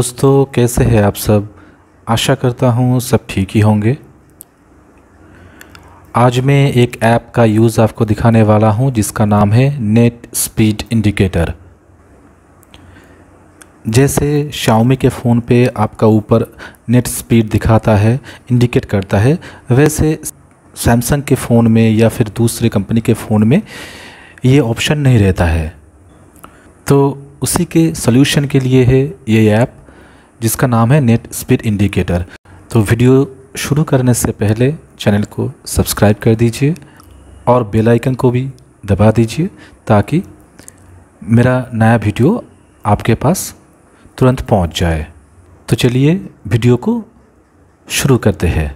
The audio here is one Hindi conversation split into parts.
दोस्तों कैसे हैं आप सब आशा करता हूँ सब ठीक ही होंगे आज मैं एक ऐप का यूज़ आपको दिखाने वाला हूँ जिसका नाम है नेट स्पीड इंडिकेटर जैसे शाओमी के फ़ोन पे आपका ऊपर नेट स्पीड दिखाता है इंडिकेट करता है वैसे सैमसंग के फ़ोन में या फिर दूसरे कंपनी के फ़ोन में ये ऑप्शन नहीं रहता है तो उसी के सोल्यूशन के लिए है ये ऐप जिसका नाम है नेट स्पीड इंडिकेटर तो वीडियो शुरू करने से पहले चैनल को सब्सक्राइब कर दीजिए और बेल आइकन को भी दबा दीजिए ताकि मेरा नया वीडियो आपके पास तुरंत पहुंच जाए तो चलिए वीडियो को शुरू करते हैं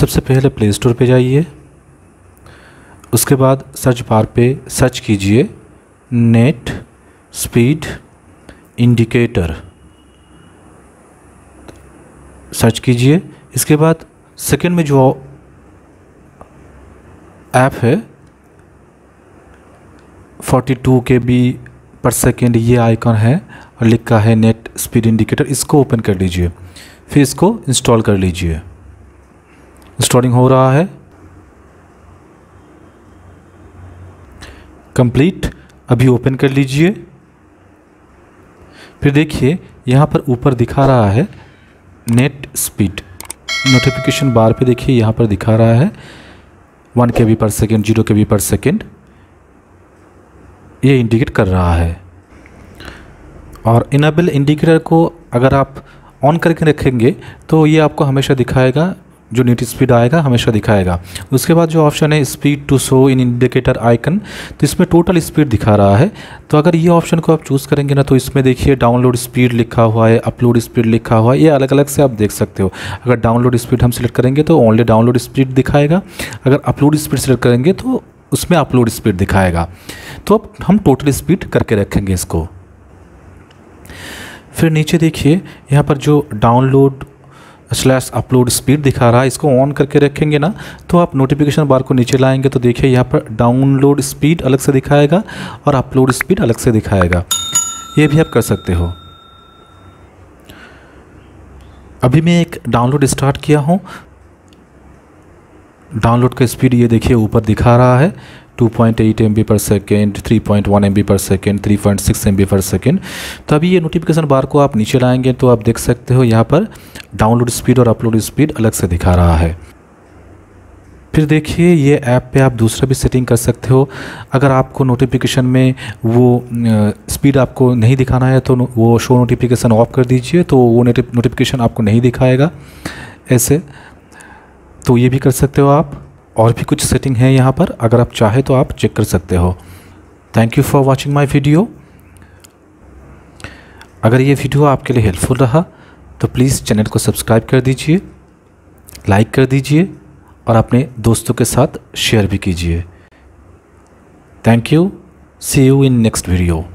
सबसे पहले प्ले स्टोर पर जाइए उसके बाद सर्च बार पे सर्च कीजिए नेट स्पीड इंडिकेटर सर्च कीजिए इसके बाद सेकंड में जो ऐप है 42 के बी पर सेकेंड ये आइकन है और लिखा है नेट स्पीड इंडिकेटर इसको ओपन कर लीजिए फिर इसको इंस्टॉल कर लीजिए इंस्टॉलिंग हो रहा है कंप्लीट अभी ओपन कर लीजिए फिर देखिए यहाँ पर ऊपर दिखा रहा है नेट स्पीड नोटिफिकेशन बार पे देखिए यहाँ पर दिखा रहा है one K B per second zero K B per second ये इंडिकेट कर रहा है और इनेबल इंडिकेटर को अगर आप ऑन करके रखेंगे तो ये आपको हमेशा दिखाएगा जो नेट स्पीड आएगा हमेशा दिखाएगा उसके बाद जो ऑप्शन है speed to show in indicator icon तो इसमें टोटल स्पीड दिखा रहा है तो अगर ये ऑप्शन को आप चूज़ करेंगे ना तो इसमें देखिए डाउनलोड स्पीड लिखा हुआ है अपलोड स्पीड लिखा हुआ है ये अलग अलग से आप देख सकते हो अगर डाउनलोड स्पीड हम सिलेक्ट करेंगे तो ओनली डाउनलोड स्पीड दिखाएगा अगर अपलोड स्पीड सिलेक्ट करेंगे तो उसमें अपलोड स्पीड दिखाएगा तो अब हम टोटल स्पीड करके रखेंगे इसको फिर नीचे देखिए यहाँ पर जो डाउनलोड स्लैश अपलोड स्पीड दिखा रहा है इसको ऑन करके रखेंगे ना तो आप नोटिफिकेशन बार को नीचे लाएंगे तो देखिए यहाँ पर डाउनलोड स्पीड अलग से दिखाएगा और अपलोड स्पीड अलग से दिखाएगा ये भी आप कर सकते हो अभी मैं एक डाउनलोड स्टार्ट किया हूँ डाउनलोड का स्पीड ये देखिए ऊपर दिखा रहा है 2.8 MB per second 3.1 MB per second 3.6 MB per second तो अभी ये नोटिफिकेशन बार को आप नीचे लाएंगे तो आप देख सकते हो यहाँ पर डाउनलोड स्पीड और अपलोड स्पीड अलग से दिखा रहा है फिर देखिए ये ऐप पे आप दूसरा भी सेटिंग कर सकते हो अगर आपको नोटिफिकेशन में वो स्पीड आपको नहीं दिखाना है तो वो शो नोटिफिकेशन ऑफ कर दीजिए तो वो नोटिफिकेशन आपको नहीं दिखाएगा ऐसे तो ये भी कर सकते हो आप और भी कुछ सेटिंग है यहाँ पर अगर आप चाहे तो आप चेक कर सकते हो thank you for watching my video अगर ये वीडियो आपके लिए हेल्पफुल रहा तो प्लीज़ चैनल को सब्सक्राइब कर दीजिए लाइक कर दीजिए और अपने दोस्तों के साथ शेयर भी कीजिए thank you see you in next video